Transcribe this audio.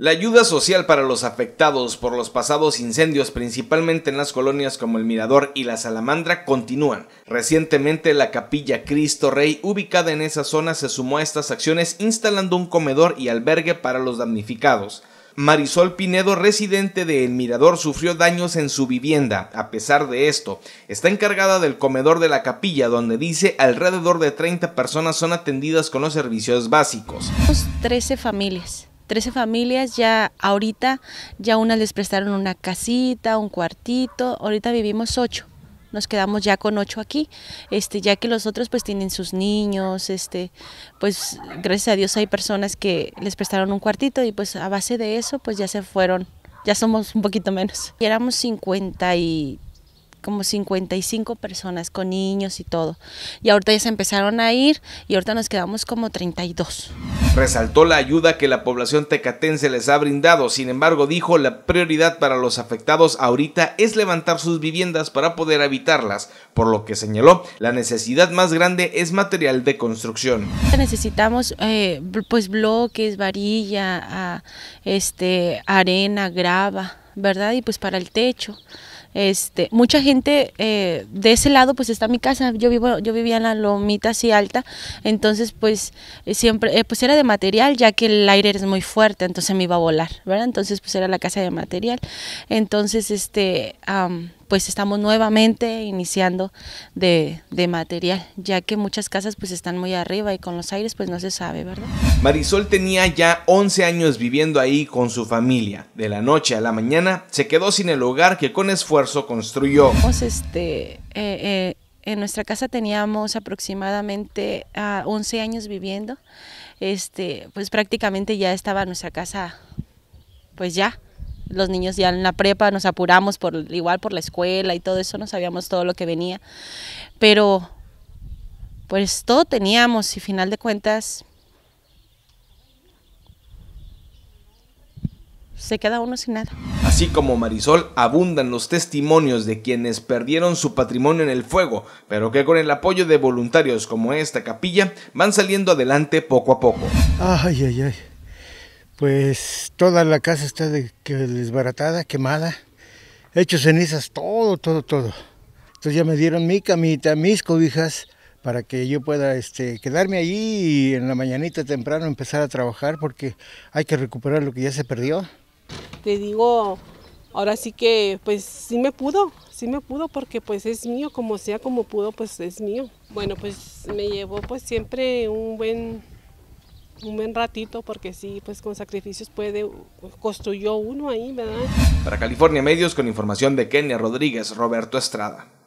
La ayuda social para los afectados por los pasados incendios, principalmente en las colonias como el Mirador y la Salamandra, continúan. Recientemente la capilla Cristo Rey, ubicada en esa zona, se sumó a estas acciones instalando un comedor y albergue para los damnificados. Marisol Pinedo, residente de El Mirador, sufrió daños en su vivienda. A pesar de esto, está encargada del comedor de la capilla, donde dice alrededor de 30 personas son atendidas con los servicios básicos. 13 familias 13 familias ya ahorita, ya unas les prestaron una casita, un cuartito, ahorita vivimos ocho nos quedamos ya con ocho aquí, este, ya que los otros pues tienen sus niños, este, pues gracias a Dios hay personas que les prestaron un cuartito y pues a base de eso pues ya se fueron, ya somos un poquito menos. Y éramos y como 55 personas con niños y todo. Y ahorita ya se empezaron a ir y ahorita nos quedamos como 32. Resaltó la ayuda que la población tecatense les ha brindado, sin embargo dijo la prioridad para los afectados ahorita es levantar sus viviendas para poder habitarlas, por lo que señaló la necesidad más grande es material de construcción. Necesitamos eh, pues bloques, varilla, ah, este, arena, grava, ¿verdad? Y pues para el techo. Este, mucha gente eh, de ese lado pues está mi casa, yo vivo yo vivía en la lomita así alta, entonces pues eh, siempre eh, pues era de material ya que el aire es muy fuerte, entonces me iba a volar, ¿verdad? Entonces pues era la casa de material. Entonces este pues estamos nuevamente iniciando de, material, ya que muchas casas pues están muy arriba y con los aires pues no se sabe, ¿verdad? Marisol tenía ya 11 años viviendo ahí con su familia. De la noche a la mañana se quedó sin el hogar que con esfuerzo construyó. Pues, este, eh, eh, en nuestra casa teníamos aproximadamente a ah, 11 años viviendo. Este, pues prácticamente ya estaba nuestra casa pues ya los niños ya en la prepa, nos apuramos por igual por la escuela y todo eso, no sabíamos todo lo que venía, pero pues todo teníamos y final de cuentas se queda uno sin nada. Así como Marisol, abundan los testimonios de quienes perdieron su patrimonio en el fuego, pero que con el apoyo de voluntarios como esta capilla van saliendo adelante poco a poco. Ay, ay, ay pues toda la casa está desbaratada, quemada, hecho cenizas, todo, todo, todo. Entonces ya me dieron mi camita, mis cobijas, para que yo pueda este, quedarme allí y en la mañanita temprano empezar a trabajar porque hay que recuperar lo que ya se perdió. Te digo, ahora sí que pues sí me pudo, sí me pudo porque pues es mío, como sea, como pudo, pues es mío. Bueno, pues me llevó pues siempre un buen un buen ratito porque sí, pues con sacrificios puede, construyó uno ahí, ¿verdad? Para California Medios con información de Kenia Rodríguez, Roberto Estrada.